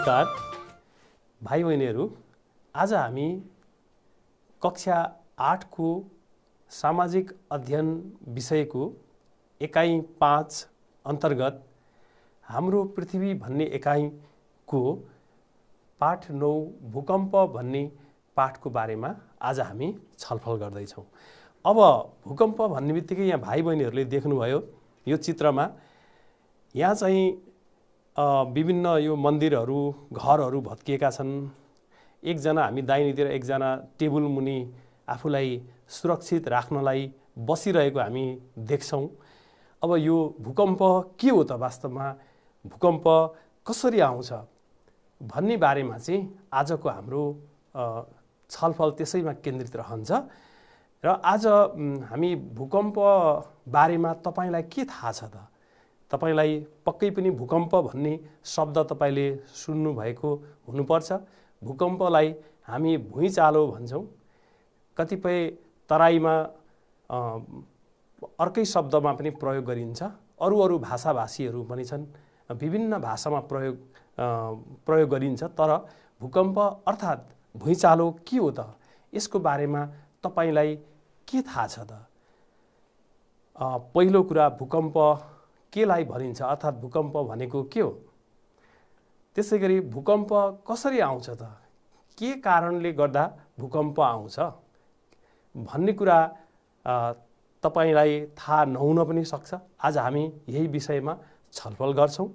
नमस्कार भाइ बहिनीहरू आज हामी कक्षा आठको सामाजिक अध्ययन विषयको एकाइ पाँच अन्तर्गत हाम्रो पृथ्वी भन्ने एकाइको पाठ नौ भूकम्प भन्ने पाठको बारेमा आज हामी छलफल गर्दैछौँ अब भूकम्प भन्ने बित्तिकै यहाँ भाइ बहिनीहरूले देख्नुभयो यो चित्रमा यहाँ चाहिँ विभिन्न यो मन्दिरहरू घरहरू भत्किएका छन् एकजना हामी दाहिनेतिर एकजना टेबुल मुनि आफूलाई सुरक्षित राख्नलाई बसिरहेको हामी देख्छौँ अब यो भूकम्प के हो त वास्तवमा भूकम्प कसरी आउँछ भन्ने बारेमा चाहिँ आजको हाम्रो छलफल त्यसैमा केन्द्रित रहन्छ र आज हामी भूकम्प बारेमा तपाईँलाई के थाहा छ त तपाईँलाई पक्कै पनि भूकम्प भन्ने शब्द तपाईँले सुन्नुभएको हुनुपर्छ भूकम्पलाई हामी भुइँचालो भन्छौँ कतिपय तराईमा अर्कै शब्दमा पनि प्रयोग गरिन्छ अरू अरू भाषाभाषीहरू पनि छन् विभिन्न भाषामा प्रयोग प्रयोग गरिन्छ तर भूकम्प अर्थात् भुइँचालो के हो त यसको बारेमा तपाईँलाई के थाहा छ त पहिलो कुरा भूकम्प केलाई भनिन्छ अर्थात् भूकम्प भनेको के हो त्यसै गरी भूकम्प कसरी आउँछ त के कारणले गर्दा भूकम्प आउँछ भन्ने कुरा तपाईँलाई थाहा नहुन पनि सक्छ आज हामी यही विषयमा छलफल गर्छौँ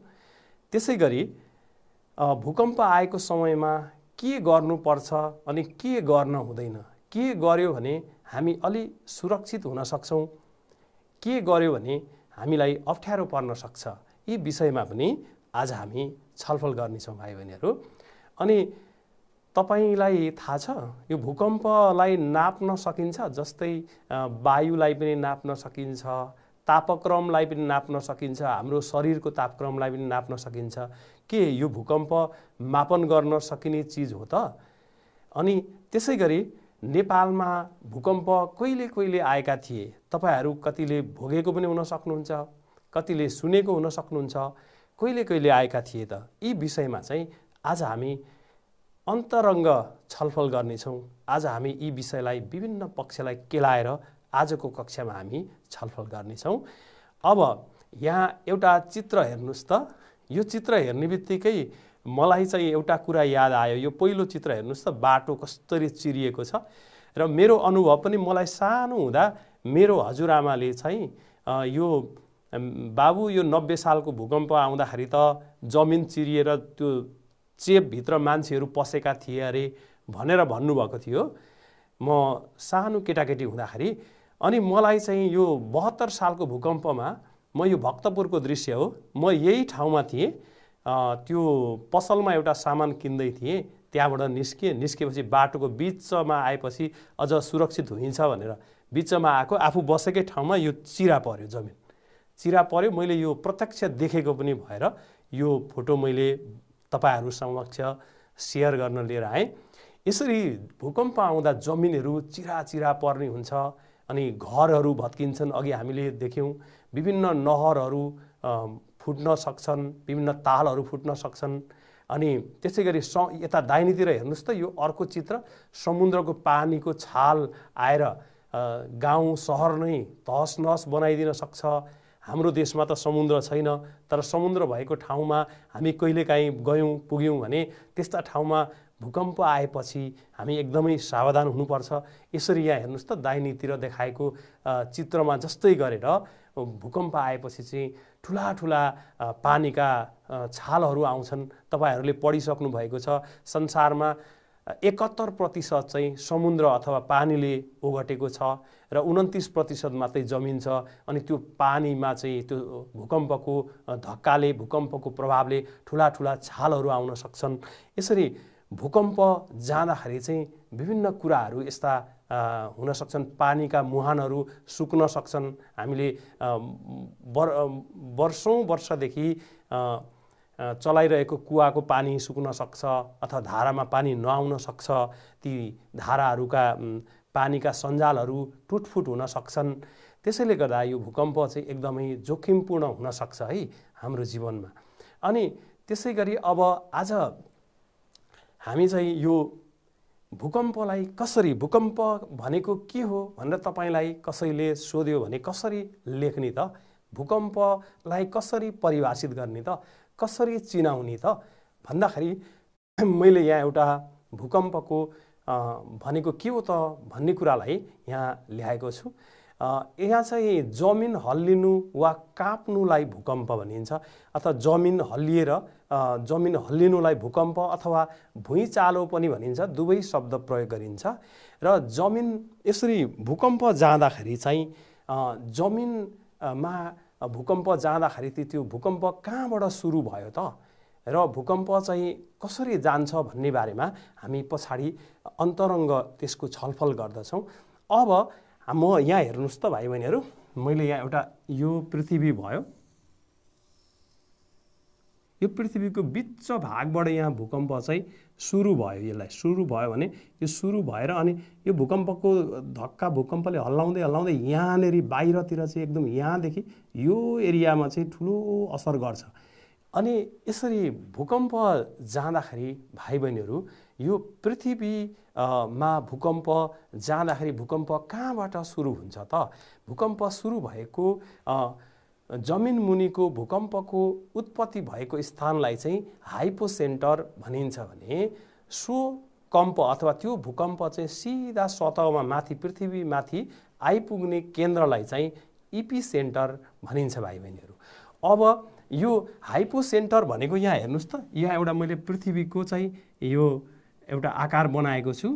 त्यसै गरी भूकम्प आएको समयमा के गर्नुपर्छ अनि के गर्न हुँदैन के गर्यो भने हामी अलि सुरक्षित हुन सक्छौँ के गर्यो भने हामीलाई अप्ठ्यारो पर्न सक्छ यी विषयमा पनि आज हामी छलफल गर्नेछौँ भाइ बहिनीहरू अनि तपाईँलाई थाहा छ यो भूकम्पलाई नाप्न सकिन्छ जस्तै वायुलाई पनि नाप्न सकिन्छ तापक्रमलाई पनि नाप्न सकिन्छ हाम्रो शरीरको तापक्रमलाई पनि नाप्न सकिन्छ के यो भूकम्प मापन गर्न सकिने चिज हो त अनि त्यसै गरी नेपालमा भूकम्प कहिले कहिले आएका थिए तपाईँहरू कतिले भोगेको पनि हुन सक्नुहुन्छ कतिले सुनेको हुन सक्नुहुन्छ कहिले कहिले आएका थिए त यी विषयमा चाहिँ आज हामी अन्तरङ्ग छलफल गर्नेछौँ आज हामी यी विषयलाई विभिन्न पक्षलाई केलाएर आजको कक्षामा हामी छलफल गर्नेछौँ अब यहाँ एउटा चित्र हेर्नुहोस् त यो चित्र हेर्ने बित्तिकै मलाई चाहिँ एउटा कुरा याद आयो यो पहिलो चित्र हेर्नुहोस् त बाटो कसरी चिरिएको छ र मेरो अनुभव पनि मलाई सानो हुँदा मेरो हजुरआमाले चाहिँ यो बाबु यो नब्बे सालको भूकम्प आउँदाखेरि त जमिन चिरिएर त्यो चेपभित्र मान्छेहरू पसेका थिए अरे भनेर भन्नुभएको थियो म सानो केटाकेटी हुँदाखेरि अनि मलाई चाहिँ यो बहत्तर सालको भूकम्पमा म यो भक्तपुरको दृश्य हो म यही ठाउँमा थिएँ त्यो पसलमा एउटा सामान किन्दै थिएँ त्यहाँबाट निस्केँ निस्केपछि बाटोको बिचमा आएपछि अझ सुरक्षित हुइन्छ भनेर बिचमा आएको आफू बसेकै ठाउँमा यो चिरा पऱ्यो जमिन चिरा पऱ्यो मैले यो प्रत्यक्ष देखेको पनि भएर यो फोटो मैले तपाईँहरू समक्ष सेयर गर्न लिएर आएँ यसरी भूकम्प आउँदा जमिनहरू चिरा चिरा पर्ने हुन्छ अनि घरहरू भत्किन्छन् अघि हामीले देख्यौँ विभिन्न नहरहरू फुट्न सक्छन् विभिन्न तालहरू फुट्न सक्छन् अनि त्यसै गरी स यता दाहिनीतिर हेर्नुहोस् त यो अर्को चित्र समुद्रको पानीको छाल आएर गाउँ सहर नै तहस नहस बनाइदिन सक्छ हाम्रो देशमा त समुद्र छैन तर समुद्र भएको ठाउँमा हामी कहिलेकाहीँ गयौँ पुग्यौँ भने त्यस्ता ठाउँमा भूकम्प आएपछि हामी एकदमै सावधान हुनुपर्छ यसरी यहाँ हेर्नुहोस् त दाहिनीतिर देखाएको चित्रमा जस्तै गरेर भूकम्प आएपछि चाहिँ ठुला ठुला पानीका छालहरू आउँछन् तपाईँहरूले पढिसक्नु भएको छ संसारमा एकहत्तर प्रतिशत चाहिँ समुद्र अथवा पानीले ओगटेको छ र उन्तिस प्रतिशत मात्रै जमिन छ अनि त्यो पानीमा चाहिँ त्यो भूकम्पको धक्काले भूकम्पको प्रभावले ठुला ठुला छालहरू आउन सक्छन् यसरी भूकम्प जाँदाखेरि चाहिँ विभिन्न कुराहरू यस्ता हुन सक्छन् पानीका मुहानहरू सुक्न सक्छन् हामीले बर वर्षौँ वर्षदेखि चलाइरहेको कुवाको पानी सुक्न सक्छ अथवा धारामा पानी नआउन सक्छ ती धाराहरूका पानीका सञ्जालहरू टुटफुट हुन सक्छन् त्यसैले गर्दा यो भूकम्प चाहिँ एकदमै जोखिमपूर्ण हुनसक्छ है हाम्रो जीवनमा अनि त्यसै गरी अब आज हामी चाहिँ यो भूकम्पलाई कसरी भूकम्प भनेको के हो भनेर तपाईँलाई कसैले सोध्यो भने कसरी लेख्ने त भूकम्पलाई कसरी परिभाषित गर्ने त कसरी चिनाउने त भन्दाखेरि मैले यहाँ एउटा भूकम्पको भनेको के हो त भन्ने कुरालाई यहाँ ल्याएको छु यहाँ चाहिँ जमिन हल्लिनु वा काप्नुलाई भूकम्प भनिन्छ अथवा जमिन हल्लिएर जमिन हल्लिनुलाई भूकम्प अथवा भुइँचालो पनि भनिन्छ दुवै शब्द प्रयोग गरिन्छ र जमिन यसरी भूकम्प जाँदाखेरि चाहिँ जमिनमा भूकम्प जाँदाखेरि त त्यो भूकम्प कहाँबाट सुरु भयो त र भूकम्प चाहिँ कसरी जान्छ भन्ने बारेमा हामी पछाडि अन्तरङ्ग त्यसको छलफल गर्दछौँ अब म यहाँ हेर्नुहोस् त भाइ बहिनीहरू मैले यहाँ एउटा यो पृथ्वी भयो यो पृथ्वीको बिच भागबाट यहाँ भूकम्प चाहिँ सुरु भयो यसलाई सुरु भयो भने यो सुरु भएर अनि यो भूकम्पको धक्का भूकम्पले हल्लाउँदै हल्लाउँदै यहाँनेरि बाहिरतिर चाहिँ एकदम यहाँदेखि यो एरियामा चाहिँ ठुलो असर गर्छ अनि यसरी भूकम्प जाँदाखेरि भाइ बहिनीहरू यो पृथ्वी मा भूकम्प जाँदाखेरि भूकम्प कहाँबाट सुरु हुन्छ त भूकम्प सुरु भएको जमिन मुनिको भूकम्पको उत्पत्ति भएको स्थानलाई चाहिँ हाइपोसेन्टर भनिन्छ भने सो कम्प अथवा त्यो भूकम्प चाहिँ सिधा सतहमा माथि पृथ्वीमाथि आइपुग्ने केन्द्रलाई चाहिँ इपी सेन्टर भनिन्छ भाइ बहिनीहरू अब यो हाइपो सेन्टर भनेको यहाँ हेर्नुहोस् त यहाँ एउटा मैले पृथ्वीको चाहिँ यो एउटा आकार बनाएको छु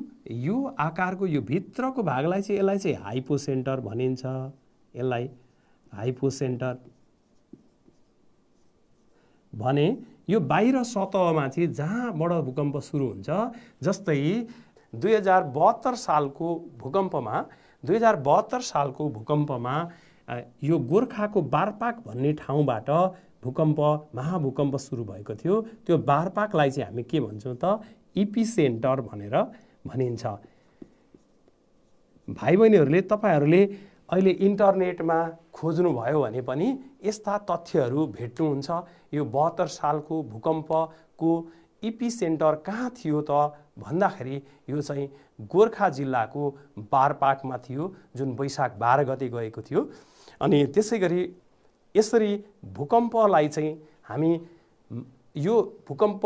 यो आकारको यो भित्रको भागलाई चाहिँ यसलाई चाहिँ हाइपो सेन्टर भनिन्छ यसलाई हाइपो सेन्टर भने यो बाहिर सतहमा चाहिँ जहाँबाट भूकम्प सुरु हुन्छ जस्तै दुई हजार बहत्तर सालको भूकम्पमा दुई हजार बहत्तर सालको भूकम्पमा यो गोर्खाको बारपाक भन्ने ठाउँबाट भूकम्प महाभूकम्प सुरु भएको थियो त्यो बारपाकलाई चाहिँ हामी के भन्छौँ त इपी सेन्टर भनेर भनिन्छ भाइ बहिनीहरूले तपाईँहरूले अहिले इन्टरनेटमा खोज्नुभयो भने पनि यस्ता तथ्यहरू भेट्नुहुन्छ यो बहत्तर सालको भूकम्पको इपी सेन्टर कहाँ थियो त भन्दाखेरि यो चाहिँ गोर्खा जिल्लाको बारपाकमा थियो जुन वैशाख बाह्र गते गएको थियो अनि त्यसै गरी यसरी भूकम्पलाई चाहिँ हामी यो भूकम्प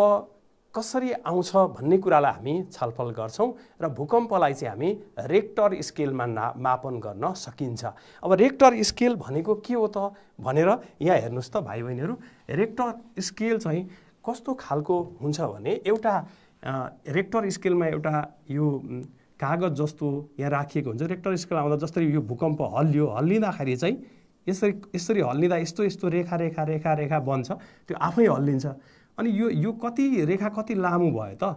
कसरी आउँछ भन्ने कुरालाई हामी छलफल गर्छौँ र भूकम्पलाई चाहिँ हामी रेक्टर स्केलमा ना मापन गर्न सकिन्छ अब रेक्टर स्केल भनेको के हो त भनेर यहाँ हेर्नुहोस् त भाइ बहिनीहरू रेक्टर स्केल चाहिँ कस्तो खालको हुन्छ भने एउटा रेक्टर स्केलमा एउटा यो कागज जस्तो यहाँ राखिएको हुन्छ रेक्टर स्केल आउँदा जस्तै यो भूकम्प हल्लियो हल्लिँदाखेरि चाहिँ यसरी यसरी हल्लिँदा यस्तो यस्तो रेखा रेखा रेखा रेखा बन्छ त्यो आफै हल्लिन्छ अनि यो यो कति रेखा कति लामो भयो त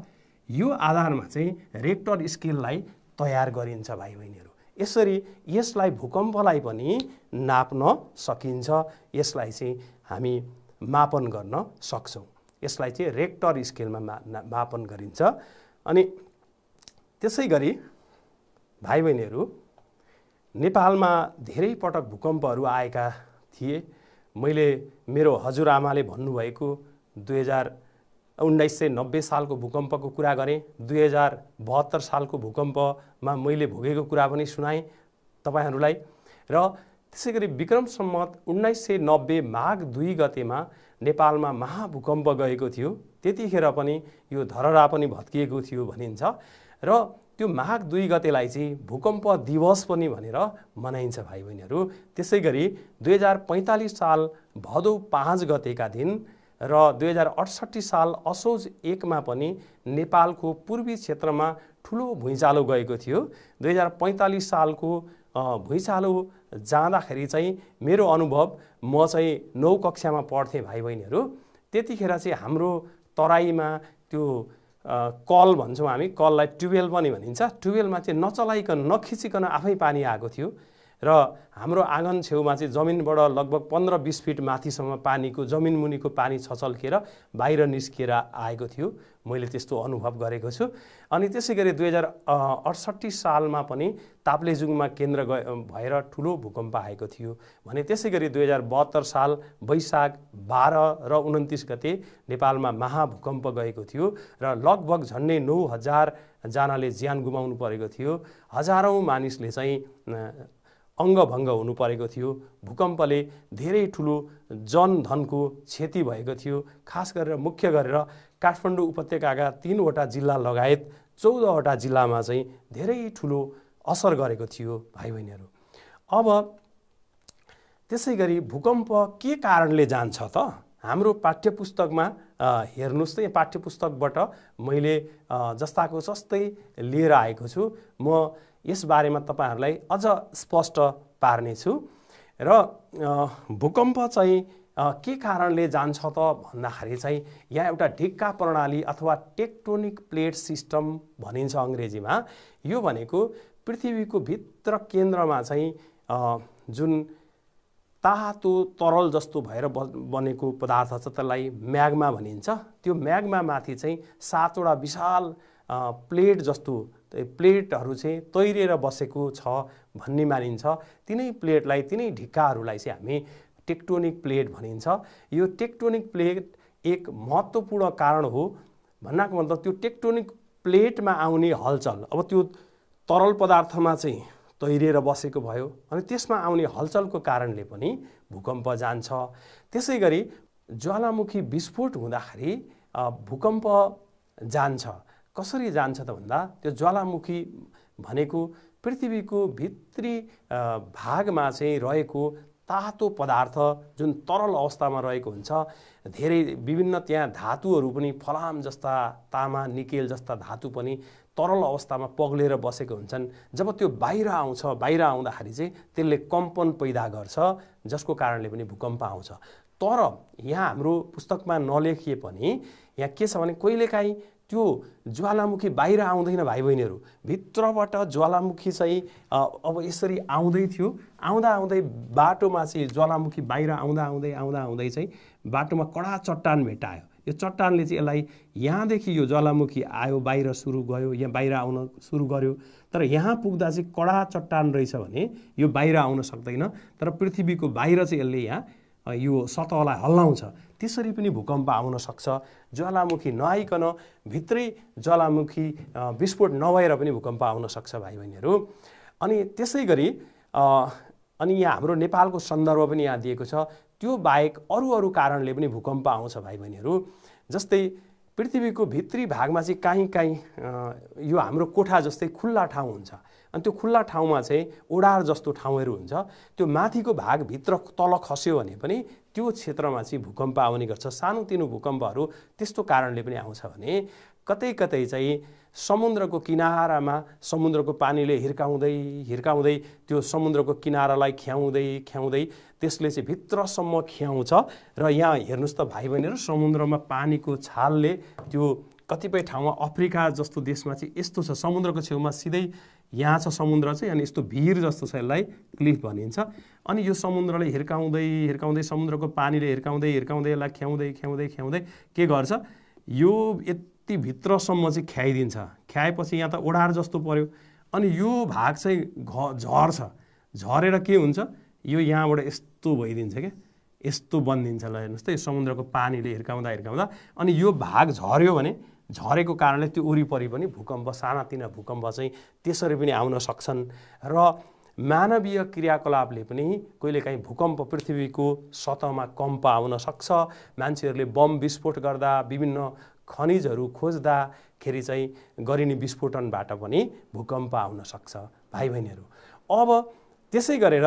यो आधारमा चाहिँ रेक्टर स्केललाई तयार गरिन्छ भाइ बहिनीहरू यसरी यसलाई भूकम्पलाई पनि नाप्न सकिन्छ यसलाई चाहिँ हामी मापन गर्न सक्छौँ यसलाई चाहिँ रेक्टर स्केलमा मा मापन गरिन्छ अनि त्यसै गरी भाइ बहिनीहरू नेपालमा धेरै पटक भूकम्पहरू आएका थिए मैले मेरो हजुरआमाले भन्नुभएको दुई हजार उन्नाइस सय नब्बे सालको भूकम्पको कुरा गरेँ दुई हजार बहत्तर सालको भूकम्पमा मैले भोगेको कुरा पनि सुनाएँ तपाईँहरूलाई र त्यसै गरी विक्रम सम्मत उन्नाइस सय नब्बे माघ दुई गतेमा नेपालमा महाभूकम्प गएको थियो त्यतिखेर पनि यो धरहरा पनि भत्किएको थियो भनिन्छ र त्यो माघ दुई गतेलाई चाहिँ भूकम्प दिवस पनि भनेर मनाइन्छ भाइ बहिनीहरू त्यसै गरी दुई हजार पैँतालिस साल भदौ पाँच गतेका दिन र दुई हजार अडसट्ठी साल असोज एकमा पनि नेपालको पूर्वी क्षेत्रमा ठुलो भुइँचालो गएको थियो दुई हजार पैँतालिस सालको भुइँचालो जाँदाखेरि चाहिँ मेरो अनुभव म चाहिँ नौ कक्षामा पढ्थेँ भाइ बहिनीहरू त्यतिखेर चाहिँ हाम्रो तराईमा त्यो कल भन्छौँ हामी कललाई ट्युबवेल पनि भनिन्छ ट्युबवेलमा चाहिँ नचलाइकन नखिचिकन आफै पानी आएको थियो र हाम्रो आँगन छेउमा चाहिँ जमिनबाट लगभग पन्ध्र बिस फिट माथिसम्म पानीको जमिन मुनिको पानी छचल्केर बाहिर निस्किएर आएको थियो मैले त्यस्तो अनुभव गरेको छु अनि त्यसै गरी दुई हजार अडसट्ठी सालमा पनि ताप्लेजुङमा केन्द्र ग भएर ठुलो भूकम्प आएको थियो भने त्यसै गरी दुई हजार बहत्तर साल वैशाख बाह्र र उन्तिस गते नेपालमा महाभूकम्प गएको थियो र लगभग झन्डै नौ हजारजनाले ज्यान गुमाउनु परेको थियो हजारौँ मानिसले चाहिँ अङ्गभङ्ग हुनु परेको थियो भूकम्पले धेरै ठुलो जनधनको क्षति भएको थियो खास गरेर मुख्य गरेर काठमाडौँ उपत्यकाका तिनवटा जिल्ला लगायत चौधवटा जिल्लामा चाहिँ धेरै ठुलो असर गरेको थियो भाइ बहिनीहरू अब त्यसै गरी भूकम्प के कारणले जान्छ त हाम्रो पाठ्यपुस्तकमा हेर्नुहोस् त यो पाठ्यपुस्तकबाट मैले जस्ताको जस्तै लिएर आएको छु म यस बारेमा तपाईँहरूलाई अझ स्पष्ट पार्नेछु र भूकम्प चाहिँ के कारणले जान्छ त भन्दाखेरि चाहिँ यहाँ एउटा ढिक्का प्रणाली अथवा टेक्टोनिक प्लेट सिस्टम भनिन्छ अङ्ग्रेजीमा यो भनेको पृथ्वीको भित्र केन्द्रमा चाहिँ जुन तातो तरल जस्तो भएर बनेको पदार्थ छ त्यसलाई म्याग्मा भनिन्छ त्यो म्याग्मामाथि चाहिँ सातवटा विशाल प्लेट जस्तो प्लेटहरू चाहिँ तैरेर बसेको छ भन्ने मानिन्छ तिनै प्लेटलाई तिनै ढिक्काहरूलाई चाहिँ हामी टेक्टोनिक प्लेट भनिन्छ यो टेक्टोनिक प्लेट एक महत्त्वपूर्ण कारण हो भन्नाको मतलब त्यो टेक्टोनिक प्लेटमा आउने हलचल अब त्यो तरल पदार्थमा चाहिँ तैरिएर बसेको भयो अनि त्यसमा आउने हलचलको कारणले पनि भूकम्प जान्छ त्यसै गरी ज्वालामुखी विस्फोट हुँदाखेरि भूकम्प जान्छ कसरी जान्छ त भन्दा त्यो ज्वालामुखी भनेको पृथ्वीको भित्री भागमा चाहिँ रहेको तातो पदार्थ जुन तरल अवस्थामा रहेको हुन्छ धेरै विभिन्न त्यहाँ धातुहरू पनि फलाम जस्ता तामा निकेल जस्ता धातु पनि तरल अवस्थामा पग्लेर बसेको हुन्छन् जब त्यो बाहिर आउँछ बाहिर आउँदाखेरि चाहिँ त्यसले कम्पन पैदा गर्छ जसको कारणले पनि भूकम्प आउँछ तर यहाँ हाम्रो पुस्तकमा नलेखिए पनि यहाँ के छ भने कहिलेकाहीँ त्यो ज्वालामुखी बाहिर आउँदैन भाइ बहिनीहरू भित्रबाट ज्वालामुखी चाहिँ अब यसरी आउँदै थियो आउँदा आउँदै बाटोमा चाहिँ ज्वालामुखी बाहिर आउँदा आउँदै आउँदा आउँदै चाहिँ बाटोमा कडा चट्टान भेटायो यो चट्टानले चाहिँ यसलाई यहाँदेखि यो ज्वालामुखी आयो बाहिर सुरु गयो यहाँ बाहिर आउन सुरु गर्यो तर यहाँ पुग्दा चाहिँ कडा चट्टान रहेछ भने यो बाहिर आउन सक्दैन तर पृथ्वीको बाहिर चाहिँ यसले यहाँ यो सतहलाई हल्लाउँछ त्यसरी पनि भूकम्प आउन सक्छ ज्वालामुखी नआइकन भित्रै ज्वालामुखी विस्फोट नभएर पनि भूकम्प आउन सक्छ भाइ बहिनीहरू अनि त्यसै गरी अनि यहाँ हाम्रो नेपालको सन्दर्भ पनि यहाँ दिएको छ त्यो बाहेक अरू अरू कारणले पनि भूकम्प आउँछ भाइ बहिनीहरू जस्तै पृथ्वीको भित्री भागमा चाहिँ काहीँ काहीँ यो हाम्रो कोठा जस्तै खुल्ला ठाउँ हुन्छ अनि त्यो खुल्ला ठाउँमा चाहिँ ओडार जस्तो ठाउँहरू हुन्छ त्यो माथिको भागभित्र तल खस्यो भने पनि त्यो क्षेत्रमा चाहिँ भूकम्प आउने गर्छ सानोतिनो भूकम्पहरू त्यस्तो कारणले पनि आउँछ भने कतै कतै चाहिँ समुद्रको किनारामा समुद्रको पानीले हिर्काउँदै हिर्काउँदै त्यो समुद्रको किनारालाई ख्याउँदै ख्याउँदै त्यसले चाहिँ भित्रसम्म ख्याउँछ र यहाँ हेर्नुहोस् त भाइ बहिनीहरू समुद्रमा पानीको छालले त्यो कतिपय ठाउँमा अफ्रिका जस्तो देशमा चाहिँ यस्तो छ समुद्रको छेउमा सिधै यहाँ छ समुद्र चाहिँ अनि यस्तो भिर जस्तो छ यसलाई क्लिफ भनिन्छ अनि यो समुद्रले हिर्काउँदै हिर्काउँदै समुद्रको पानीले हिर्काउँदै हिर्काउँदै यसलाई ख्याउँदै ख्याउँदै ख्याउँदै के गर्छ यो यति भित्रसम्म चाहिँ ख्याइदिन्छ ख्याएपछि यहाँ त ओढार जस्तो पऱ्यो अनि यो भाग चाहिँ घ झर्छ झरेर के हुन्छ यो यहाँबाट यस्तो भइदिन्छ क्या यस्तो बनिदिन्छ ल हेर्नुहोस् त यो समुद्रको पानीले हिर्काउँदा हिर्काउँदा अनि यो भाग झऱ्यो भने झरेको कारणले त्यो वरिपरि पनि भूकम्प सानातिना भूकम्प चाहिँ त्यसरी पनि आउन सक्छन् र मानवीय क्रियाकलापले पनि कहिलेकाहीँ भूकम्प पृथ्वीको सतहमा कम्प आउन सक्छ मान्छेहरूले बम विस्फोट गर्दा विभिन्न खनिजहरू खोज्दाखेरि चाहिँ गरिने विस्फोटनबाट पनि भूकम्प आउन सक्छ भाइ बहिनीहरू अब त्यसै गरेर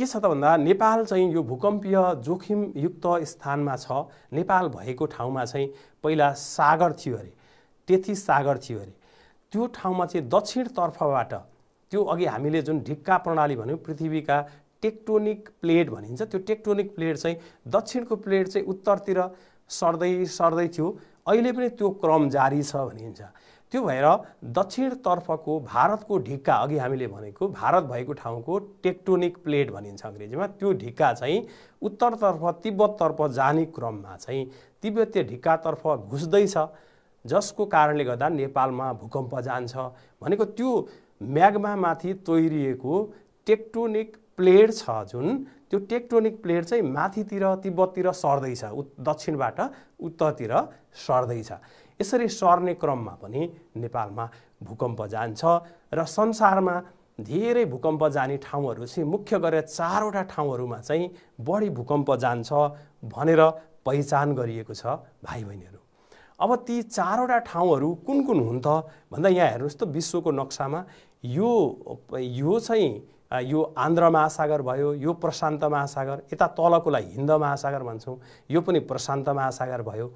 के छ त भन्दा नेपाल चाहिँ यो भूकम्पीय जोखिमयुक्त स्थानमा छ नेपाल भएको ठाउँमा चाहिँ पहिला सागर थियो अरे त्यति सागर थियो अरे त्यो ठाउँमा चाहिँ दक्षिणतर्फबाट त्यो अघि हामीले जुन ढिक्का प्रणाली भन्यौँ पृथ्वीका टेक्टोनिक प्लेट भनिन्छ त्यो टेक्टोनिक प्लेट चाहिँ दक्षिणको प्लेट चाहिँ उत्तरतिर सर्दै सर्दै थियो अहिले पनि त्यो क्रम जारी छ भनिन्छ त्यो भएर दक्षिणतर्फको भारतको ढिक्का अघि हामीले भनेको भारत भएको ठाउँको टेक्टोनिक प्लेट भनिन्छ अङ्ग्रेजीमा त्यो ढिक्का चाहिँ उत्तरतर्फ तिब्बततर्फ जाने क्रममा चाहिँ तिब्बतीय ढिक्कातर्फ घुस्दैछ जसको कारणले गर्दा नेपालमा भूकम्प जान्छ भनेको त्यो म्याग्मामाथि तोइरिएको टेक्टोनिक प्लेट छ जुन त्यो टेक्टोनिक प्लेट चाहिँ माथितिर तिब्बततिर सर्दैछ दक्षिणबाट उत्तरतिर सर्दैछ यसरी सर्ने क्रममा पनि नेपालमा भूकम्प जान्छ र संसारमा धेरै भूकम्प जाने ठाउँहरू चाहिँ मुख्य गरेर चारवटा ठाउँहरूमा चाहिँ बढी भूकम्प जान्छ भनेर पहिचान गरिएको छ भाइ बहिनीहरू अब ती चारवटा ठाउँहरू कुन कुन हुन् त भन्दा यहाँ हेर्नुहोस् त विश्वको नक्सामा यो यो चाहिँ यो आन्ध्र महासागर भयो यो प्रशान्त महासागर यता तलकोलाई हिन्द महासागर भन्छौँ यो पनि प्रशान्त महासागर भयो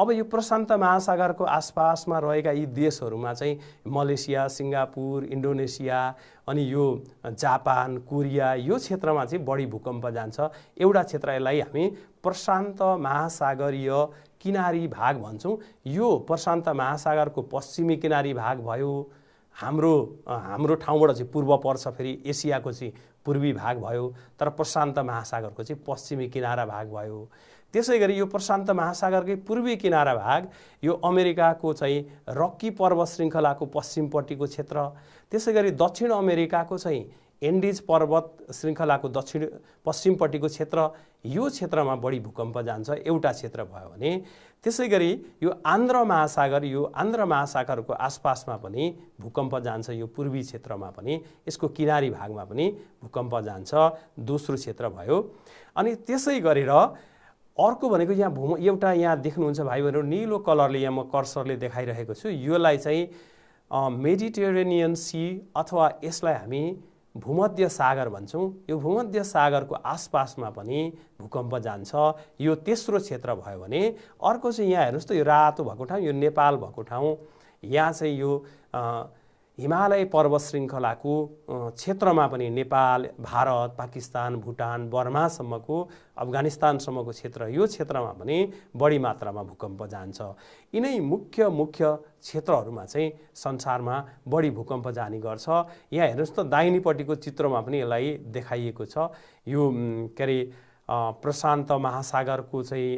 अब यो प्रशान्त महासागरको आसपासमा रहेका यी देशहरूमा चाहिँ मलेसिया सिङ्गापुर इन्डोनेसिया अनि यो जापान कोरिया यो क्षेत्रमा चाहिँ बढी भूकम्प जान्छ एउटा क्षेत्र यसलाई हामी प्रशान्त महासागरीय किनारी भाग भन्छौँ यो प्रशान्त महासागरको पश्चिमी किनारी भाग भयो हाम्रो हाम्रो ठाउँबाट चाहिँ पूर्व पर्छ फेरि एसियाको चाहिँ पूर्वी भाग भयो तर प्रशान्त महासागरको चाहिँ पश्चिमी किनारा भाग भयो त्यसै गरी यो प्रशान्त महासागरकै पूर्वी किनारा भाग यो अमेरिकाको चाहिँ रक्की पर्वत श्रृङ्खलाको पश्चिमपट्टिको क्षेत्र त्यसै गरी दक्षिण अमेरिकाको चाहिँ एन्डिज पर्वत श्रृङ्खलाको दक्षिण पश्चिमपट्टिको क्षेत्र यो क्षेत्रमा बढी भूकम्प जान्छ एउटा क्षेत्र भयो भने त्यसै गरी यो आन्ध्र महासागर यो आन्ध्र महासागरको आसपासमा पनि भूकम्प जान्छ यो पूर्वी क्षेत्रमा पनि यसको किनारी भागमा पनि भूकम्प जान्छ दोस्रो क्षेत्र भयो अनि त्यसै गरेर अर्को भनेको यहाँ भूम एउटा यहाँ देख्नुहुन्छ भाइ बहिनीहरू निलो कलरले यहाँ म कर्सरले देखाइरहेको छु योलाई चाहिँ मेडिटेरेनियन सी अथवा यसलाई हामी भूमध्य सागर भन्छौँ यो भूमध्य सागरको आसपासमा पनि भूकम्प जान्छ यो तेस्रो क्षेत्र भयो भने अर्को चाहिँ यहाँ हेर्नुहोस् त यो रातो भएको ठाउँ यो नेपाल भएको ठाउँ यहाँ चाहिँ यो आ, हिमालय पर्वत श्रृङ्खलाको क्षेत्रमा पनि नेपाल भारत पाकिस्तान भुटान बर्मासम्मको अफगानिस्तानसम्मको क्षेत्र यो क्षेत्रमा पनि बढी मात्रामा भूकम्प जान्छ यिनै मुख्य मुख्य क्षेत्रहरूमा चाहिँ संसारमा बढी भूकम्प जाने गर्छ यहाँ हेर्नुहोस् त दाहिनेपट्टिको चित्रमा पनि यसलाई देखाइएको छ यो के अरे प्रशान्त महासागरको चाहिँ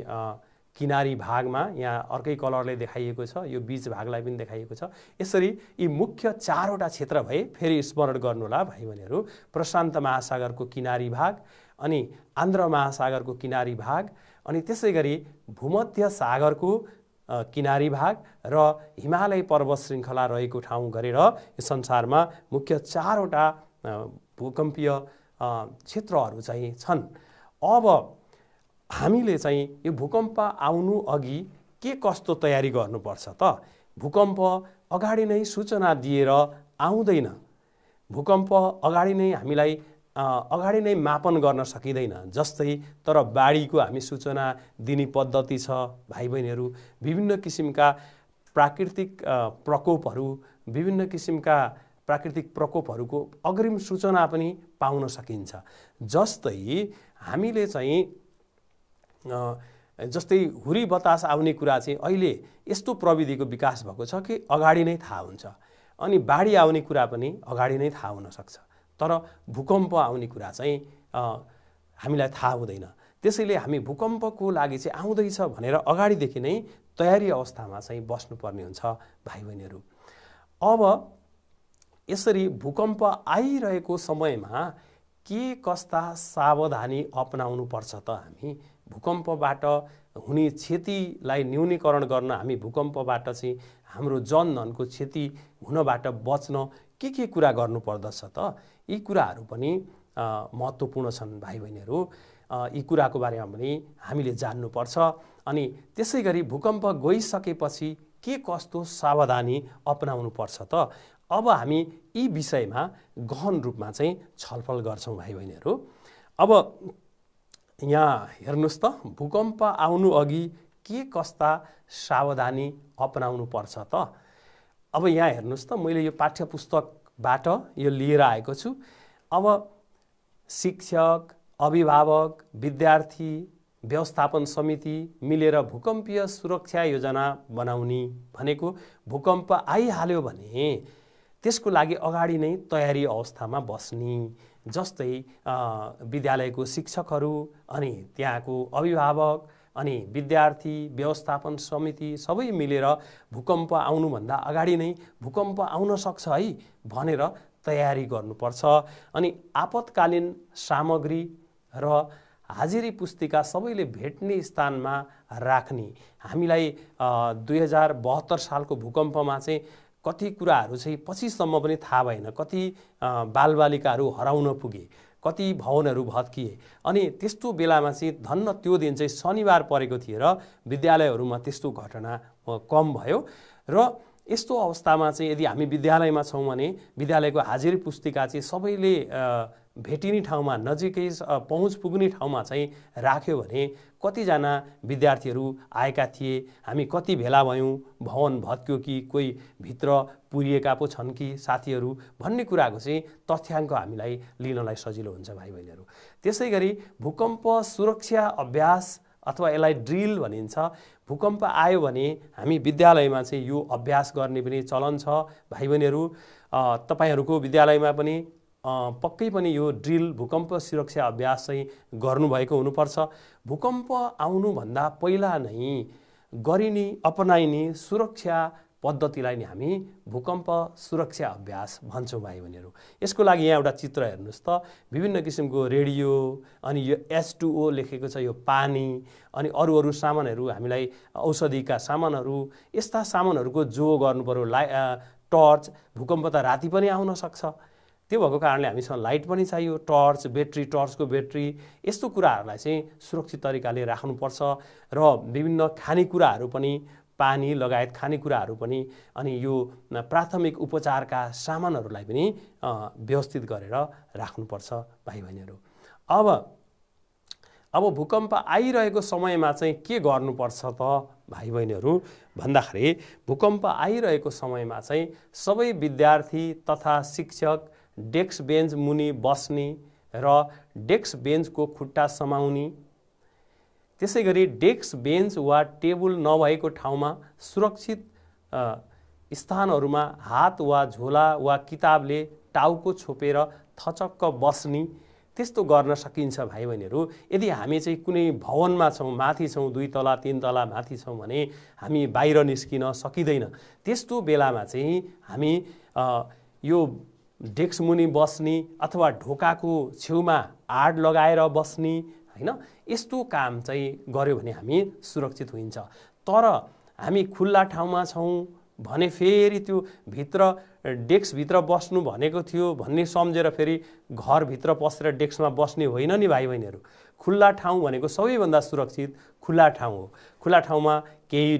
किनारी भागमा यहाँ अर्कै कलरले देखाइएको छ यो बिच भागलाई पनि देखाइएको छ यसरी यी मुख्य चारवटा क्षेत्र भए फेरि स्मरण गर्नु होला भाइ बहिनीहरू प्रशान्त महासागरको किनारी भाग अनि आन्ध्र महासागरको किनारी भाग अनि त्यसै गरी भूमध्य सागरको किनारी भाग र हिमालय पर्वत श्रृङ्खला रहेको ठाउँ गरेर यो संसारमा मुख्य चारवटा भूकम्पीय क्षेत्रहरू चाहिँ छन् अब हामीले चाहिँ यो भूकम्प आउनु अघि के कस्तो तयारी गर्नुपर्छ त भूकम्प अगाडि नै सूचना दिएर आउँदैन भूकम्प अगाडि नै हामीलाई अगाडि नै मापन गर्न सकिँदैन जस्तै तर बाढीको हामी सूचना दिने पद्धति छ भाइ बहिनीहरू विभिन्न किसिमका प्राकृतिक प्रकोपहरू विभिन्न किसिमका प्राकृतिक प्रकोपहरूको अग्रिम सूचना पनि पाउन सकिन्छ जस्तै हामीले चाहिँ जस्तै हुरी बतास आउने कुरा चाहिँ अहिले यस्तो प्रविधिको विकास भएको छ कि अगाडि नै थाहा हुन्छ अनि बाढी आउने कुरा पनि अगाडि नै थाहा हुनसक्छ तर भूकम्प आउने कुरा चाहिँ हामीलाई थाहा हुँदैन त्यसैले हामी भूकम्पको लागि चाहिँ आउँदैछ भनेर अगाडिदेखि नै तयारी अवस्थामा चाहिँ बस्नुपर्ने हुन्छ भाइ बहिनीहरू अब यसरी भूकम्प आइरहेको समयमा के कस्ता सावधानी अपनाउनु पर्छ त हामी भूकम्पबाट हुने क्षतिलाई न्यूनीकरण गर्न हामी भूकम्पबाट चाहिँ हाम्रो जनधनको क्षति हुनबाट बच्न के के कुरा गर्नुपर्दछ त यी कुराहरू पनि महत्त्वपूर्ण छन् भाइ बहिनीहरू यी कुराको बारेमा पनि हामीले जान्नुपर्छ अनि त्यसै गरी भूकम्प गइसकेपछि के कस्तो सावधानी अपनाउनु पर्छ त अब हामी यी विषयमा गहन रूपमा चाहिँ छलफल गर्छौँ भाइ बहिनीहरू अब यहाँ हेर्नुहोस् त भूकम्प आउनु अघि के कस्ता सावधानी अपनाउनु पर्छ त अब यहाँ हेर्नुहोस् त मैले यो पाठ्य पुस्तकबाट यो लिएर आएको छु अब शिक्षक अभिभावक विद्यार्थी व्यवस्थापन समिति मिलेर भूकम्पीय सुरक्षा योजना बनाउने भनेको भूकम्प आइहाल्यो भने त्यसको लागि अगाडि नै तयारी अवस्थामा बस्ने जस्तै विद्यालयको शिक्षकहरू अनि त्यहाँको अभिभावक अनि विद्यार्थी व्यवस्थापन समिति सबै मिलेर भूकम्प आउनुभन्दा अगाडि नै भूकम्प आउन सक्छ है भनेर तयारी गर्नुपर्छ अनि आपतकालीन सामग्री र हाजिरी पुस्तिका सबैले भेट्ने स्थानमा राख्ने हामीलाई दुई हजार बहत्तर सालको भूकम्पमा चाहिँ कति कुराहरू चाहिँ पछिसम्म पनि थाहा भएन कति बालबालिकाहरू हराउन पुगे कति भवनहरू भत्किए अनि त्यस्तो बेलामा चाहिँ धन्न त्यो दिन चाहिँ शनिबार परेको थिए र विद्यालयहरूमा त्यस्तो घटना कम भयो र यस्तो अवस्थामा चाहिँ यदि हामी विद्यालयमा छौँ भने विद्यालयको हाजिरी पुस्तिका चाहिँ सबैले भेटिने ठाउँमा नजिकै पहुँच पुग्ने ठाउँमा चाहिँ राख्यो भने कतिजना विद्यार्थीहरू आएका थिए हामी कति भेला भयौँ भवन भत्क्यो कि कोही भित्र पुरिएका पो छन् कि साथीहरू भन्ने कुराको चाहिँ तथ्याङ्क हामीलाई लिनलाई सजिलो हुन्छ भाइ बहिनीहरू त्यसै गरी भूकम्प सुरक्षा अभ्यास अथवा यसलाई ड्रिल भनिन्छ भूकम्प आयो भने हामी विद्यालयमा चाहिँ यो अभ्यास गर्ने पनि चलन छ भाइ बहिनीहरू तपाईँहरूको विद्यालयमा पनि पक्कै पनि यो ड्रिल भूकम्प सुरक्षा अभ्यास चाहिँ गर्नुभएको हुनुपर्छ भूकम्प आउनुभन्दा पहिला नै गरिने अपनाइने सुरक्षा पद्धतिलाई नै हामी भूकम्प सुरक्षा अभ्यास भन्छौँ भाइ भनेर यसको लागि यहाँ एउटा चित्र हेर्नुहोस् त विभिन्न किसिमको रेडियो अनि यो एसटुओ लेखेको छ यो पानी अनि अरू अरू सामानहरू हामीलाई औषधिका सामानहरू यस्ता सामानहरूको जो गर्नु पऱ्यो लाइ टर्च भूकम्प त राति पनि आउन सक्छ त्यो भएको कारणले हामीसँग लाइट पनि चाहियो टर्च ब्याट्री टर्चको ब्याट्री यस्तो कुराहरूलाई चाहिँ सुरक्षित तरिकाले राख्नुपर्छ र विभिन्न खानेकुराहरू पनि पानी लगायत खानेकुराहरू पनि अनि यो प्राथमिक उपचारका सामानहरूलाई पनि व्यवस्थित गरेर राख्नुपर्छ भाइ बहिनीहरू अब अब भूकम्प आइरहेको समयमा चाहिँ के गर्नुपर्छ त भाइ बहिनीहरू भन्दाखेरि भूकम्प आइरहेको समयमा चाहिँ सबै विद्यार्थी तथा शिक्षक डेस्क बेन्च मुनि बस्ने र डेस्क बेन्चको खुट्टा समाउने त्यसै गरी डेस्क बेन्च वा टेबुल नभएको ठाउँमा सुरक्षित स्थानहरूमा हात वा झोला वा किताबले टाउको छोपेर थचक्क बस्ने त्यस्तो गर्न सकिन्छ भाइ बहिनीहरू यदि हामी चाहिँ कुनै भवनमा छौँ माथि छौँ दुई तला तिन तला माथि छौँ भने हामी बाहिर निस्किन सकिँदैन त्यस्तो बेलामा चाहिँ हामी यो डेस्कमुनि बस्ने अथवा ढोकाको छेउमा आड लगाएर बस्ने होइन यस्तो काम चाहिँ गऱ्यो भने हामी सुरक्षित हुन्छ तर हामी खुल्ला ठाउँमा छौँ भने फेरि त्यो भित्र डेस्कभित्र बस्नु भनेको थियो भन्ने सम्झेर फेरि घरभित्र पसेर डेस्कमा बस्ने होइन नि भाइ बहिनीहरू खुल्ला ठाउँ भनेको सबैभन्दा सुरक्षित खुल्ला ठाउँ हो खुल्ला ठाउँमा केही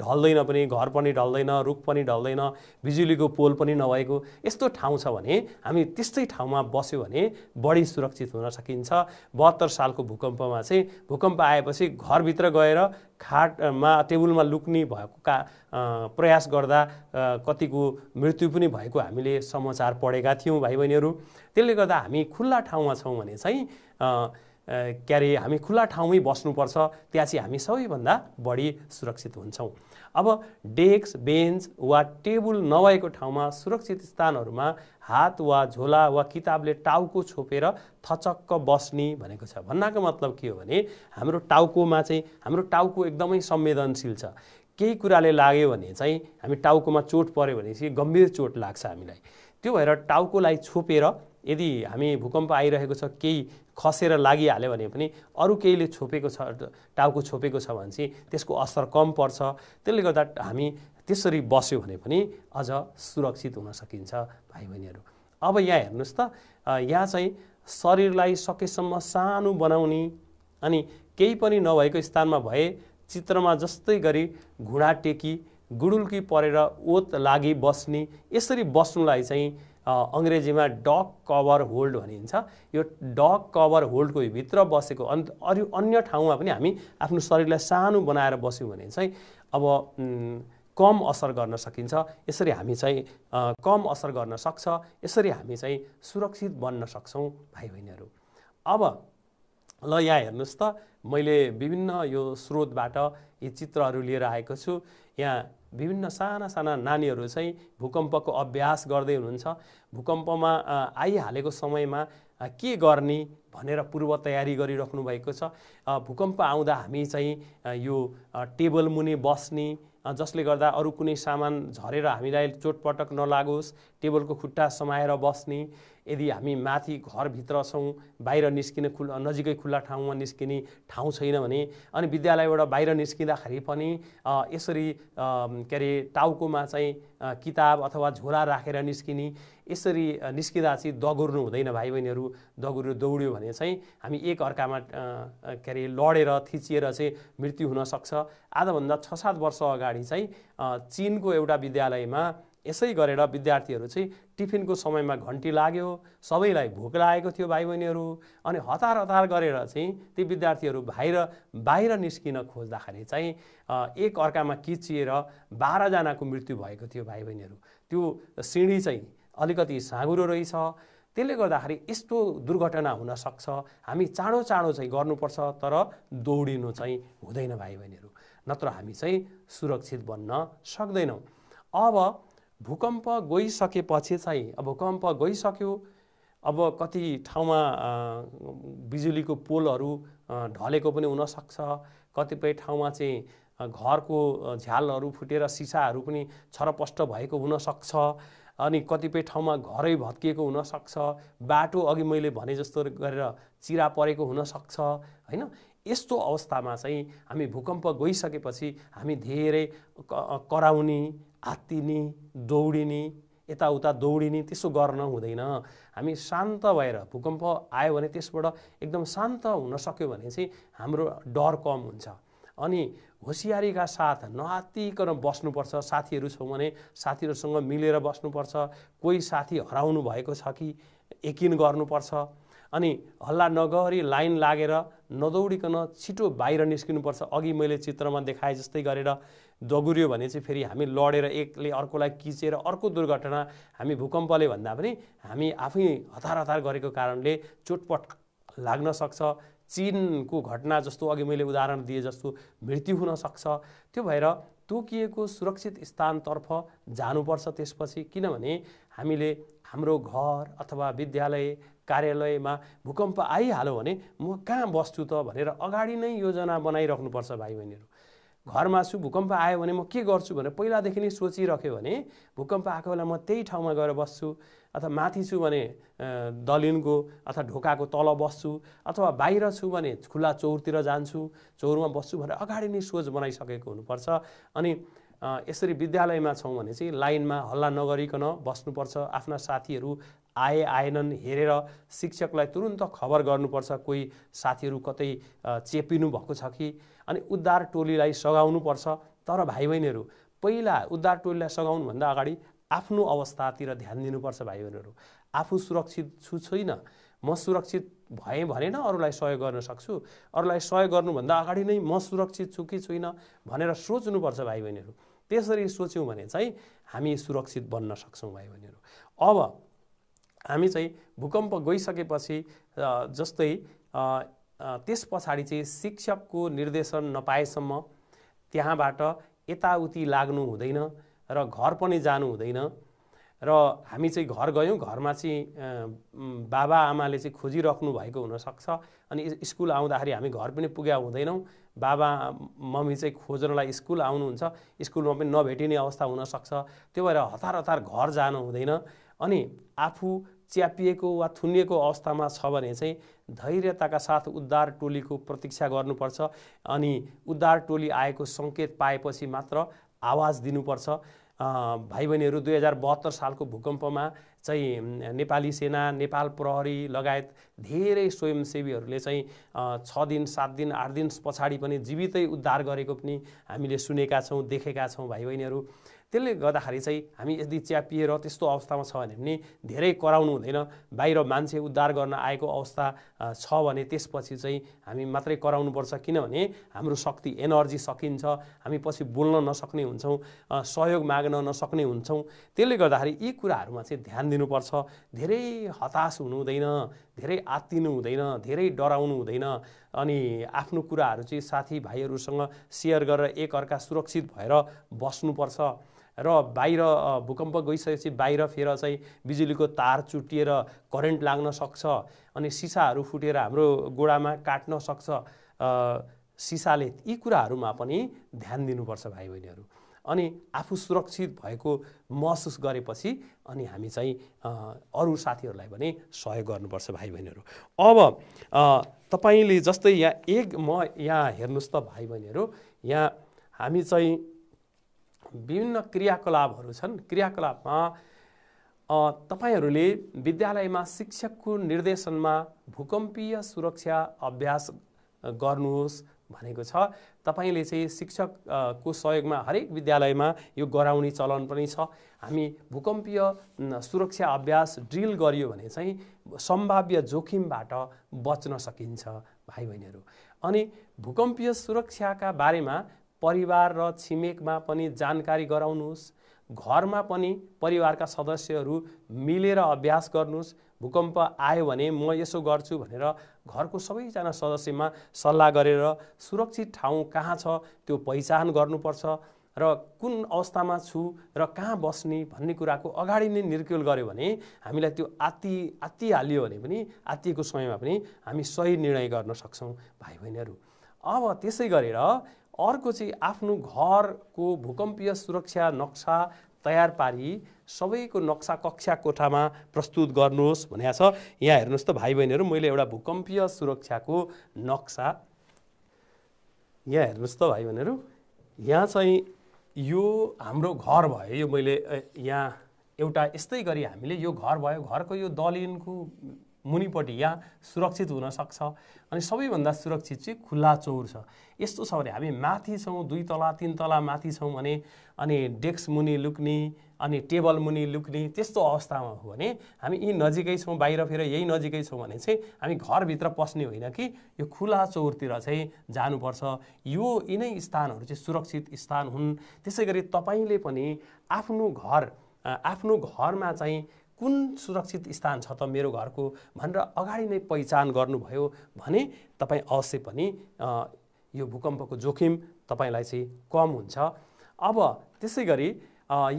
ढल्दैन पनि घर पनि ढल्दैन रुख पनि ढल्दैन बिजुलीको पोल पनि नभएको यस्तो ठाउँ छ भने हामी त्यस्तै ठाउँमा बस्यो भने बढी सुरक्षित हुन सकिन्छ बहत्तर सालको भूकम्पमा चाहिँ भूकम्प आएपछि घरभित्र गएर खाटमा टेबुलमा लुक्ने भएको का प्रयास गर्दा कतिको मृत्यु पनि भएको हामीले समाचार पढेका थियौँ भाइ बहिनीहरू त्यसले गर्दा हामी खुल्ला ठाउँमा छौँ भने चाहिँ के अरे हामी खुल्ला ठाउँमै बस्नुपर्छ त्यहाँ चाहिँ हामी सबैभन्दा बढी सुरक्षित हुन्छौँ अब डेस्क बेन्च वा टेबल नभएको ठाउँमा सुरक्षित स्थानहरूमा हात वा झोला वा किताबले टाउको छोपेर थचक्क बस्ने भनेको छ भन्नाको मतलब के हो भने हाम्रो टाउकोमा चाहिँ हाम्रो टाउको एकदमै संवेदनशील छ केही कुराले लाग्यो भने चाहिँ हामी टाउकोमा चोट पऱ्यो भने चाहिँ गम्भीर चोट लाग्छ हामीलाई त्यो भएर टाउकोलाई छोपेर यदि हामी भूकम्प आइरहेको छ केही खसेर लागिहाल्यो भने पनि अरू केहीले छोपेको छ टाउको छोपेको छ भने चाहिँ त्यसको असर कम पर्छ त्यसले गर्दा हामी त्यसरी बस्यो भने पनि अझ सुरक्षित हुन सकिन्छ भाइ बहिनीहरू अब यहाँ हेर्नुहोस् त यहाँ चाहिँ शरीरलाई सकेसम्म सानो बनाउने अनि केही पनि नभएको स्थानमा भए चित्रमा जस्तै गरी घुँडा टेकी गुडुल्की परेर ओत लागि बस्ने यसरी बस्नुलाई चाहिँ अङ्ग्रेजीमा डक कभर होल्ड भनिन्छ यो डक कभर होल्डको भित्र बसेको अन्त अरू अन्य ठाउँमा पनि हामी आफ्नो शरीरलाई सानो बनाएर बस्यौँ भने चाहिँ अब कम असर गर्न सकिन्छ यसरी हामी चाहिँ कम असर गर्न सक्छ यसरी हामी चाहिँ सुरक्षित बन्न सक्छौँ भाइ बहिनीहरू अब ल यहाँ हेर्नुहोस् त मैले विभिन्न यो स्रोतबाट यी चित्रहरू लिएर आएको छु यहाँ विभिन्न साना साना नानीहरू चाहिँ भूकम्पको अभ्यास गर्दै हुनुहुन्छ भूकम्पमा आइहालेको समयमा के गर्ने भनेर पूर्व तयारी गरिराख्नु भएको छ भूकम्प आउँदा हामी चाहिँ यो टेबल मुनि बस्ने जसले गर्दा अरू कुनै सामान झरेर हामीलाई चोटपटक नलागोस् टेबलको खुट्टा समाएर बस्ने यदि हामी माथि घरभित्र छौँ बाहिर निस्किने खु नजिकै खुल्ला ठाउँमा निस्किने ठाउँ छैन भने अनि विद्यालयबाट बाहिर निस्किँदाखेरि पनि यसरी के अरे टाउकोमा चाहिँ किताब अथवा झोला राखेर निस्किने यसरी निस्किँदा चाहिँ दगुर्नु हुँदैन भाइ बहिनीहरू दगुर्यो दौड्यो भने चाहिँ हामी एक अर्कामा के अरे लडेर थिचिएर चाहिँ मृत्यु हुनसक्छ आजभन्दा छ सात वर्ष अगाडि चाहिँ चिनको एउटा विद्यालयमा यसै गरेर विद्यार्थीहरू चाहिँ टिफिनको समयमा घन्टी लाग्यो सबैलाई भोक लागेको थियो भाइ बहिनीहरू अनि हतार हतार गरेर चाहिँ ती विद्यार्थीहरू बाहिर बाहिर निस्किन खोज्दाखेरि चाहिँ एक अर्कामा किचिएर बाह्रजनाको मृत्यु भएको थियो भाइ बहिनीहरू त्यो सिँढी चाहिँ अलिकति साँगुरो रहेछ त्यसले गर्दाखेरि यस्तो दुर्घटना हुनसक्छ हामी चाँडो चाँडो चाहिँ गर्नुपर्छ तर दौडिनु चाहिँ हुँदैन भाइ बहिनीहरू नत्र हामी चाहिँ सुरक्षित बन्न सक्दैनौँ अब भूकम्प गइसकेपछि चाहिँ अब भूकम्प गइसक्यो अब कति ठाउँमा बिजुलीको पोलहरू ढलेको पनि हुनसक्छ कतिपय ठाउँमा चाहिँ घरको झ्यालहरू फुटेर सिसाहरू पनि छरपष्ट भएको हुनसक्छ अनि कतिपय ठाउँमा घरै भत्किएको हुनसक्छ बाटो अघि मैले भने जस्तो गरेर चिरा परेको हुनसक्छ होइन यस्तो अवस्थामा चाहिँ हामी भूकम्प गइसकेपछि हामी धेरै कराउने आत्तिने दौडिने यताउता दौडिने त्यसो गर्न हुँदैन हामी शान्त भएर भूकम्प आयो भने त्यसबाट एकदम शान्त हुन सक्यो भने चाहिँ हाम्रो डर कम हुन्छ अनि होसियारीका साथ नआत्तिकन बस्नुपर्छ साथीहरू छौँ भने साथीहरूसँग मिलेर बस्नुपर्छ कोही साथी हराउनु भएको छ कि यकिन गर्नुपर्छ अनि हल्ला नगरी लाइन लागेर नदौडिकन छिटो बाहिर निस्किनुपर्छ अघि मैले चित्रमा देखाएँ जस्तै गरेर दगुर्यो भने चाहिँ फेरि हामी लडेर एकले अर्कोलाई किचेर अर्को दुर्घटना हामी भूकम्पले भन्दा पनि हामी आफै हतार हतार गरेको कारणले चोटपट लाग्न सक्छ चिनको घटना जस्तो अघि मैले उदाहरण दिएँ जस्तो मृत्यु हुनसक्छ त्यो भएर तोकिएको सुरक्षित स्थानतर्फ जानुपर्छ त्यसपछि किनभने हामीले हाम्रो घर अथवा विद्यालय कार्यालयमा भूकम्प आइहाल्यो भने म कहाँ बस्छु त भनेर अगाडि नै योजना बनाइराख्नुपर्छ भाइ बहिनीहरू घरमा छु भूकम्प आयो भने म के गर्छु भनेर पहिलादेखि नै सोचिरह्यो भने भूकम्प आएको बेला म त्यही ठाउँमा गएर बस्छु अथवा माथि छु भने दलिनको अथवा ढोकाको तल बस्छु अथवा बाहिर छु भने खुला चौरतिर जान्छु चौरमा बस्छु भनेर अगाडि नै सोच बनाइसकेको हुनुपर्छ अनि यसरी विद्यालयमा छौँ भने चाहिँ लाइनमा हल्ला नगरिकन बस्नुपर्छ आफ्ना साथीहरू आए आएनन् हेरेर शिक्षकलाई तुरुन्त खबर गर्नुपर्छ कोही साथीहरू कतै चेपिनु भएको छ कि अनि उद्धार टोलीलाई सघाउनुपर्छ तर भाइ बहिनीहरू पहिला उद्धार टोलीलाई सघाउनुभन्दा अगाडि आफ्नो अवस्थातिर ध्यान दिनुपर्छ भाइ बहिनीहरू आफू सुरक्षित छु छुइनँ म सुरक्षित भएँ भने न अरूलाई सहयोग गर्न सक्छु अरूलाई सहयोग गर्नुभन्दा अगाडि नै म सुरक्षित छु कि छुइनँ भनेर सोच्नुपर्छ भाइ बहिनीहरू त्यसरी सोच्यौँ भने चाहिँ हामी सुरक्षित बन्न सक्छौँ भाइ बहिनीहरू अब हामी चाहिँ भूकम्प गइसकेपछि जस्तै त्यस पछाडि चाहिँ शिक्षकको निर्देशन नपाएसम्म त्यहाँबाट यताउति लाग्नु हुँदैन र घर पनि जानु हुँदैन र हामी चाहिँ घर गयौँ घरमा चाहिँ बाबा आमाले चाहिँ खोजिराख्नु भएको हुनसक्छ अनि स्कुल आउँदाखेरि हामी घर पनि पुग्या हुँदैनौँ बाबा मम्मी चाहिँ खोज्नलाई स्कुल आउनुहुन्छ स्कुलमा पनि नभेटिने अवस्था हुनसक्छ त्यो भएर हतार हतार घर जानु हुँदैन अनि आफू च्यापिएको वा थुनिएको अवस्थामा छ भने चाहिँ धैर्यताका साथ उद्धार टोलीको प्रतीक्षा गर्नुपर्छ अनि उद्धार टोली आएको सङ्केत पाएपछि मात्र आवाज दिनुपर्छ भाइ बहिनीहरू दुई हजार बहत्तर सालको भूकम्पमा चाहिँ नेपाली सेना नेपाल प्रहरी लगायत धेरै स्वयंसेवीहरूले चाहिँ छ दिन सात दिन आठ दिन पछाडि पनि जीवितै उद्धार गरेको पनि हामीले सुनेका छौँ देखेका छौँ भाइ बहिनीहरू त्यसले गर्दाखेरि चाहिँ हामी यदि च्यापिएर त्यस्तो अवस्थामा छ भने पनि धेरै कराउनु हुँदैन बाहिर मान्छे उद्धार गर्न आएको अवस्था छ भने त्यसपछि चाहिँ हामी मात्रै कराउनुपर्छ किनभने हाम्रो शक्ति एनर्जी सकिन्छ हामी पछि बोल्न नसक्ने हुन्छौँ सहयोग माग्न नसक्ने हुन्छौँ त्यसले गर्दाखेरि यी कुराहरूमा चाहिँ ध्यान दिनुपर्छ धेरै हताश हुनु हुँदैन धेरै आत्तिनु हुँदैन धेरै डराउनु हुँदैन अनि आफ्नो कुराहरू चाहिँ साथीभाइहरूसँग सेयर गरेर एकअर्का सुरक्षित भएर बस्नुपर्छ र बाहिर भूकम्प गइसकेपछि बाहिर फेर चाहिँ बिजुलीको तार चुटिएर करेन्ट लाग्न सक्छ अनि सिसाहरू फुटेर हाम्रो गोडामा काट्न सक्छ सिसाले यी कुराहरूमा पनि ध्यान दिनुपर्छ भाइ बहिनीहरू अनि आफू सुरक्षित भएको महसुस गरेपछि अनि हामी चाहिँ अरू साथीहरूलाई पनि सहयोग गर्नुपर्छ भाइ बहिनीहरू अब तपाईँले जस्तै यहाँ एक म यहाँ हेर्नुहोस् त भाइ बहिनीहरू यहाँ हामी चाहिँ विभिन्न क्रियाकलापहरू छन् क्रियाकलापमा तपाईँहरूले विद्यालयमा शिक्षकको निर्देशनमा भूकम्पीय सुरक्षा अभ्यास गर्नुहोस् भनेको छ तपाईँले चाहिँ शिक्षकको सहयोगमा हरेक विद्यालयमा यो गराउने चलन पनि छ हामी भूकम्पीय सुरक्षा अभ्यास ड्रिल गरियो भने चाहिँ सम्भाव्य जोखिमबाट बच्न सकिन्छ भाइ बहिनीहरू अनि भूकम्पीय सुरक्षाका बारेमा परिवार र छिमेकमा पनि जानकारी गराउनुहोस् घरमा पनि परिवारका सदस्यहरू मिलेर अभ्यास गर्नुहोस् भूकम्प आयो भने म यसो गर्छु भनेर घरको सबैजना सदस्यमा सल्लाह गरेर सुरक्षित ठाउँ कहाँ छ त्यो पहिचान गर्नुपर्छ र कुन अवस्थामा छु र कहाँ बस्ने भन्ने कुराको अगाडि नै निर्कुल गऱ्यो भने हामीलाई त्यो आत्ति आत्तिहालियो भने पनि आत्तिएको समयमा पनि हामी सही निर्णय गर्न सक्छौँ भाइ बहिनीहरू अब त्यसै गरेर अर्को चाहिँ आफ्नो घरको भूकम्पीय सुरक्षा नक्सा तयार पारी सबैको नक्सा कक्षा कोठामा प्रस्तुत गर्नुहोस् भनेको छ यहाँ हेर्नुहोस् त भाइ बहिनीहरू मैले एउटा भूकम्पीय सुरक्षाको नक्सा यहाँ हेर्नुहोस् त भाइ बहिनीहरू यहाँ चाहिँ यो हाम्रो घर भयो यो मैले यहाँ एउटा यस्तै गरी हामीले यो घर भयो घरको यो दलिनको मुनिपट्टि या सुरक्षित हुनसक्छ अनि सबैभन्दा सुरक्षित चाहिँ खुल्ला चौर छ यस्तो छ भने हामी माथि छौँ दुई तला तिन तला माथि छौँ भने अनि डेस्क मुनि लुक्ने अनि टेबल मुनि लुक्ने त्यस्तो अवस्थामा हो भने हामी यहीँ नजिकै छौँ बाहिर फेर यही नजिकै छौँ भने चाहिँ हामी घरभित्र पस्ने होइन कि यो खुला चौरतिर चाहिँ जानुपर्छ यो यिनै स्थानहरू चाहिँ सुरक्षित स्थान हुन् त्यसै गरी तपाईँले पनि आफ्नो घर आफ्नो घरमा चाहिँ कुन सुरक्षित स्थान छ त मेरो घरको भनेर अगाडि नै पहिचान गर्नुभयो भने तपाईँ अवश्य पनि यो भूकम्पको जोखिम तपाईँलाई चाहिँ कम हुन्छ अब त्यसै गरी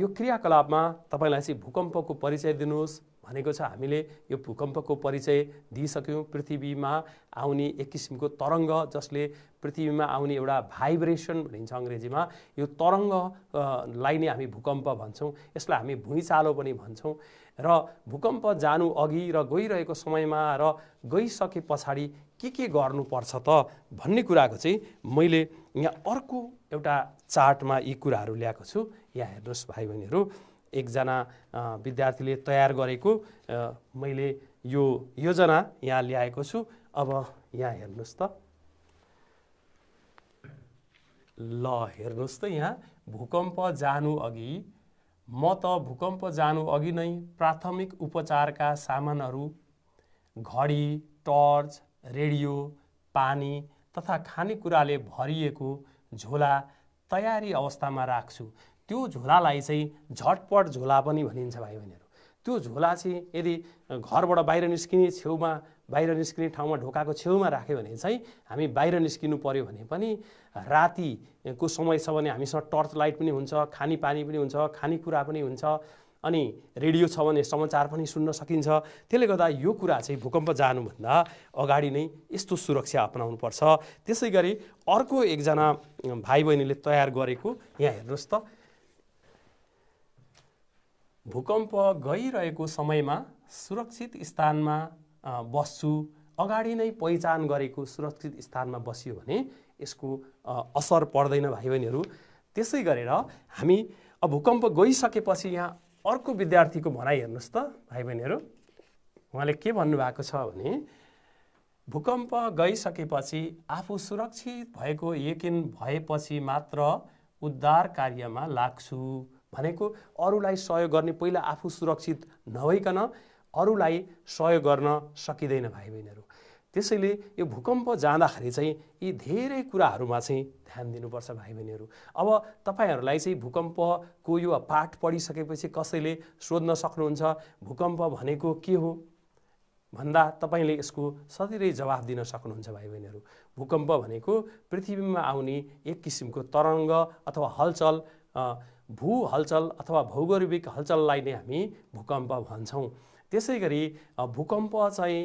यो क्रियाकलापमा तपाईँलाई चाहिँ भूकम्पको परिचय दिनुहोस् भनेको छ हामीले यो भूकम्पको परिचय दिइसक्यौँ पृथ्वीमा आउने एक किसिमको तरङ्ग जसले पृथ्वीमा आउने एउटा भाइब्रेसन भनिन्छ अङ्ग्रेजीमा यो तरङ्गलाई नै हामी भूकम्प भन्छौँ यसलाई हामी भुइँचालो पनि भन्छौँ र भूकम्प जानु अघि र गइरहेको समयमा र गइसके पछाडि के के गर्नुपर्छ त भन्ने कुराको चाहिँ मैले यहाँ अर्को एउटा चार्टमा यी कुराहरू ल्याएको छु यहाँ हेर्नुहोस् भाइ बहिनीहरू एकजना विद्यार्थीले तयार गरेको मैले यो योजना यहाँ ल्याएको छु अब यहाँ हेर्नुहोस् त ल हेर्नुहोस् त यहाँ भूकम्प जानु अघि म त भूकम्प जानु अघि नै प्राथमिक उपचारका सामानहरू घडी टर्च रेडियो पानी तथा खानेकुराले भरिएको झोला तयारी अवस्थामा राख्छु त्यो झोलालाई चाहिँ झटपट झोला पनि भनिन्छ भाइ बहिनीहरू त्यो झोला चाहिँ यदि घरबाट बाहिर निस्किने छेउमा बाहिर निस्किने ठाउँमा ढोकाको छेउमा राख्यो भने चाहिँ हामी बाहिर निस्किनु पऱ्यो भने पनि रातिको समय छ भने हामीसँग टर्च लाइट पनि हुन्छ खानेपानी पनि हुन्छ खानेकुरा पनि हुन्छ अनि रेडियो छ भने समाचार पनि सुन्न सकिन्छ त्यसले गर्दा यो कुरा चाहिँ भूकम्प जानुभन्दा अगाडि नै यस्तो सुरक्षा पर्छ त्यसै गरी अर्को एकजना भाइ बहिनीले तयार गरेको यहाँ हेर्नुहोस् त भूकम्प गइरहेको समयमा सुरक्षित स्थानमा बस्छु अगाडि नै पहिचान गरेको सुरक्षित स्थानमा बस्यो भने यसको असर पर्दैन भाइ बहिनीहरू त्यसै गरेर हामी अब भूकम्प गइसकेपछि यहाँ अर्को विद्यार्थीको भनाइ हेर्नुहोस् त भाइ बहिनीहरू उहाँले के भन्नुभएको छ भने भूकम्प गइसकेपछि आफू सुरक्षित भएको यकिन भएपछि मात्र उद्धार कार्यमा लाग्छु भनेको अरूलाई सहयोग गर्ने पहिला आफू सुरक्षित नभइकन अरूलाई सहयोग गर्न सकिँदैन भाइ बहिनीहरू त्यसैले यो भूकम्प जाँदाखेरि चाहिँ यी धेरै कुराहरूमा चाहिँ ध्यान दिनुपर्छ भाइ बहिनीहरू अब तपाईँहरूलाई चाहिँ भूकम्पको यो पाठ पढिसकेपछि कसैले सोध्न सक्नुहुन्छ भूकम्प भनेको के हो भन्दा तपाईँले यसको सधैँ जवाफ दिन सक्नुहुन्छ भाइ बहिनीहरू भूकम्प भनेको पृथ्वीमा आउने एक किसिमको तरङ्ग अथवा हलचल भू हलचल अथवा भौगोलिक हलचललाई नै हामी भूकम्प भन्छौँ त्यसै गरी भूकम्प चाहिँ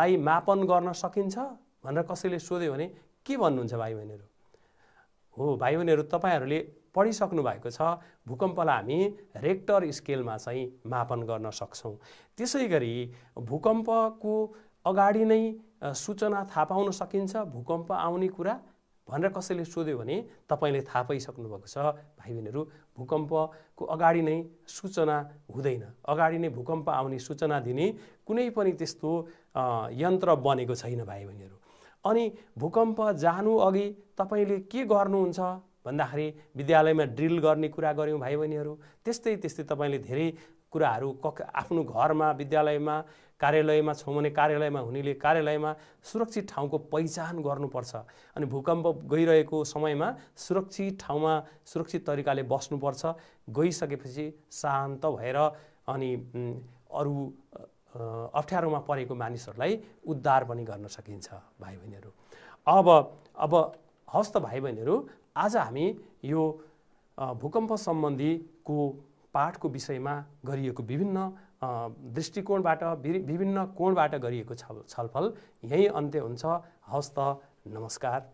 लाई मापन गर्न सकिन्छ भनेर कसैले सोध्यो भने के भन्नुहुन्छ भाइ बहिनीहरू हो भाइ बहिनीहरू तपाईँहरूले पढिसक्नु भएको छ भूकम्पलाई हामी रेक्टर स्केलमा चाहिँ मापन गर्न सक्छौँ त्यसै गरी भूकम्पको अगाडि नै सूचना थाहा पाउन सकिन्छ भूकम्प आउने कुरा भनेर कसैले सोध्यो भने तपाईँले थाहा पाइसक्नु भएको छ भाइ बहिनीहरू भूकम्पको अगाडि नै सूचना हुँदैन अगाडि नै भूकम्प आउने सूचना दिने कुनै पनि त्यस्तो यन्त्र बनेको छैन भाइ बहिनीहरू अनि भूकम्प जानु अघि तपाईँले के गर्नुहुन्छ भन्दाखेरि विद्यालयमा ड्रिल गर्ने कुरा गऱ्यौँ भाइ बहिनीहरू त्यस्तै त्यस्तै तपाईँले धेरै कुराहरू क आफ्नो घरमा विद्यालयमा कार्यालयमा छौँ भने कार्यालयमा हुनेले कार्यालयमा सुरक्षित ठाउँको पहिचान गर्नुपर्छ अनि भूकम्प गइरहेको समयमा सुरक्षित ठाउँमा सुरक्षित तरिकाले बस्नुपर्छ गइसकेपछि शान्त भएर अनि अरू अप्ठ्यारोमा परेको मानिसहरूलाई उद्धार पनि गर्न सकिन्छ भाइ बहिनीहरू अब अब हस्त भाइ बहिनीहरू आज हामी यो भूकम्प सम्बन्धीको पाठको विषयमा गरिएको विभिन्न दृष्टिकोणबाट विभिन्न कोणबाट गरिएको छल छलफल यहीँ अन्त्य हुन्छ हवस् त नमस्कार